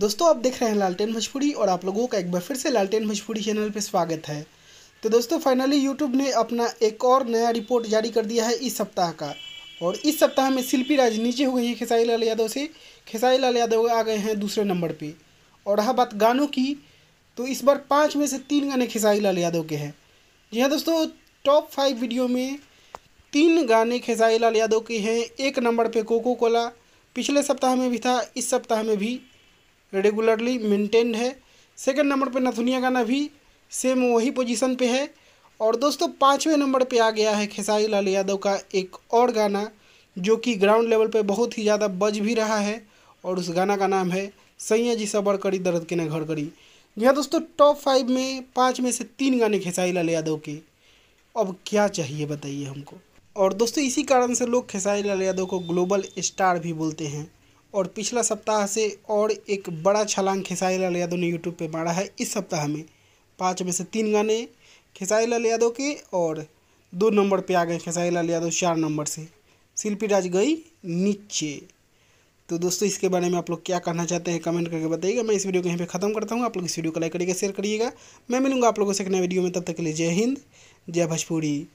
दोस्तों आप देख रहे हैं लालटेन भोजपुरी और आप लोगों का एक बार फिर से लालटेन भोजपुरी चैनल पर स्वागत है तो दोस्तों फाइनली यूट्यूब ने अपना एक और नया रिपोर्ट जारी कर दिया है इस सप्ताह का और इस सप्ताह में शिल्पी राज नीचे हो गई है खेसारी लाल यादव से खेसारी लाल यादव आ गए हैं दूसरे नंबर पर और रहा बात गानों की तो इस बार पाँच में से तीन गाने खेसारी लाल यादव के हैं जी हाँ दोस्तों टॉप फाइव वीडियो में तीन गाने खेसारी लाल यादव के हैं एक नंबर पर कोको कोला पिछले सप्ताह में भी था इस सप्ताह में भी रेगुलरली मेंटेन्ड है सेकंड नंबर पे नथुनिया गाना भी सेम वही पोजीशन पे है और दोस्तों पाँचवें नंबर पे आ गया है खेसारी लाल यादव का एक और गाना जो कि ग्राउंड लेवल पे बहुत ही ज़्यादा बज भी रहा है और उस गाना का नाम है सैया जी सबर करी दर्द के न घर करी जी हाँ दोस्तों टॉप फाइव में पाँच में से तीन गाने खेसारी लाल यादव के अब क्या चाहिए बताइए हमको और दोस्तों इसी कारण से लोग खेसारी लाल यादव को ग्लोबल स्टार भी बोलते हैं और पिछला सप्ताह से और एक बड़ा छलांग खेसारी लाल यादव ने यूट्यूब पर मारा है इस सप्ताह में पाँच में से तीन गाने खेसारी लाल यादव के और दो नंबर पे आ गए खेसारी लाल यादव चार नंबर से शिल्पी राज गई नीचे तो दोस्तों इसके बारे में आप लोग क्या कहना चाहते हैं कमेंट करके बताइएगा मैं इस वीडियो को यहीं पे ख़त्म करता हूँ आप लोग इस वीडियो को लाइक करिएगा शेयर करिएगा मैं मिलूंगा आप लोगों से एक नए वीडियो में तब तक के लिए जय हिंद जय भोजपुरी